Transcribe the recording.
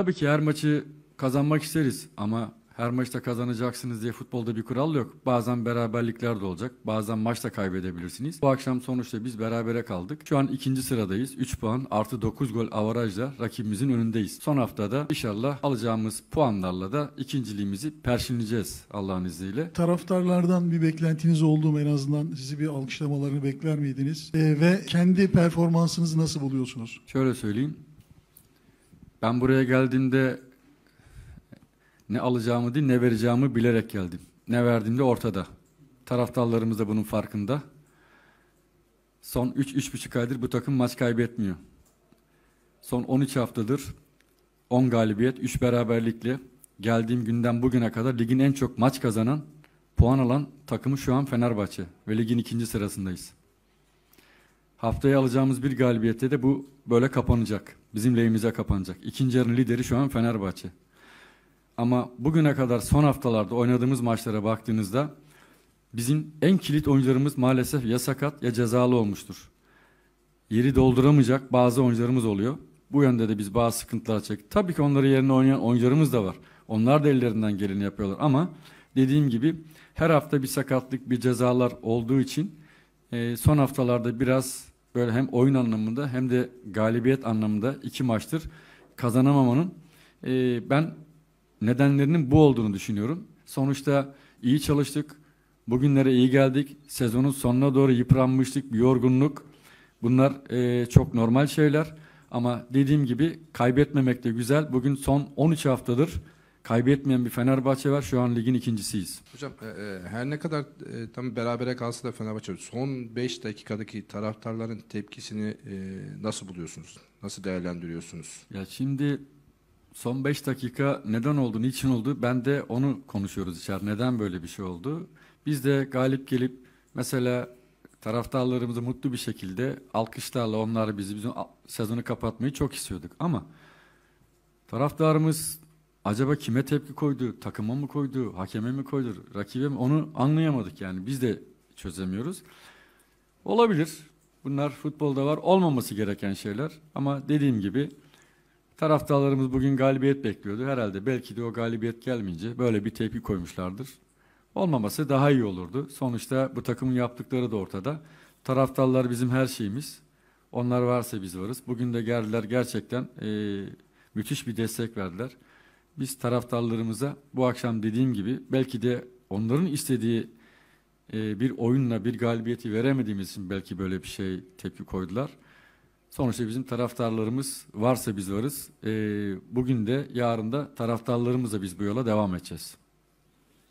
Tabii ki her maçı kazanmak isteriz ama her maçta kazanacaksınız diye futbolda bir kural yok. Bazen beraberlikler de olacak. Bazen maçta kaybedebilirsiniz. Bu akşam sonuçta biz berabere kaldık. Şu an ikinci sıradayız. 3 puan artı 9 gol avarajla rakibimizin önündeyiz. Son haftada inşallah alacağımız puanlarla da ikinciliğimizi perşinleyeceğiz Allah'ın izniyle. Taraftarlardan bir beklentiniz oldu mu en azından? Sizi bir alkışlamalarını bekler miydiniz? E, ve kendi performansınızı nasıl buluyorsunuz? Şöyle söyleyeyim. Ben buraya geldiğimde ne alacağımı değil ne vereceğimi bilerek geldim. Ne verdiğim de ortada. Taraftarlarımız da bunun farkında. Son 3-3,5 aydır bu takım maç kaybetmiyor. Son 13 haftadır 10 galibiyet, 3 beraberlikle geldiğim günden bugüne kadar ligin en çok maç kazanan, puan alan takımı şu an Fenerbahçe ve ligin ikinci sırasındayız. Haftaya alacağımız bir galibiyette de bu böyle kapanacak. Bizim lehimize kapanacak. İkinci yarın lideri şu an Fenerbahçe. Ama bugüne kadar son haftalarda oynadığımız maçlara baktığınızda bizim en kilit oyuncularımız maalesef ya sakat ya cezalı olmuştur. Yeri dolduramayacak bazı oyuncularımız oluyor. Bu yönde de biz bazı sıkıntılar çektik. Tabii ki onları yerine oynayan oyuncularımız da var. Onlar da ellerinden geleni yapıyorlar ama dediğim gibi her hafta bir sakatlık, bir cezalar olduğu için e, son haftalarda biraz böyle hem oyun anlamında hem de galibiyet anlamında iki maçtır kazanamamanın e, ben nedenlerinin bu olduğunu düşünüyorum. Sonuçta iyi çalıştık, bugünlere iyi geldik, sezonun sonuna doğru yıpranmıştık, bir yorgunluk. Bunlar e, çok normal şeyler ama dediğim gibi kaybetmemek de güzel. Bugün son 13 haftadır kaybetmeyen bir Fenerbahçe var. Şu an ligin ikincisiyiz. Hocam e, e, her ne kadar e, tam berabere kalsa da Fenerbahçe son 5 dakikadaki taraftarların tepkisini e, nasıl buluyorsunuz? Nasıl değerlendiriyorsunuz? Ya şimdi son 5 dakika neden oldu, niçin oldu? Ben de onu konuşuyoruz içeride. Neden böyle bir şey oldu? Biz de galip gelip mesela taraftarlarımızı mutlu bir şekilde alkışlarla onları bizi bizim sezonu kapatmayı çok istiyorduk ama taraftarımız acaba kime tepki koydu, takıma mı koydu, hakeme mi koydu, rakibe mi? Onu anlayamadık yani. Biz de çözemiyoruz. Olabilir. Bunlar futbolda var. Olmaması gereken şeyler. Ama dediğim gibi taraftarlarımız bugün galibiyet bekliyordu. Herhalde belki de o galibiyet gelmeyince böyle bir tepki koymuşlardır. Olmaması daha iyi olurdu. Sonuçta bu takımın yaptıkları da ortada. Taraftarlar bizim her şeyimiz. Onlar varsa biz varız. Bugün de geldiler gerçekten e, müthiş bir destek verdiler biz taraftarlarımıza bu akşam dediğim gibi belki de onların istediği e, bir oyunla bir galibiyeti veremediğimiz için belki böyle bir şey tepki koydular. Sonuçta bizim taraftarlarımız varsa biz varız. E, bugün de yarın da taraftarlarımızla biz bu yola devam edeceğiz.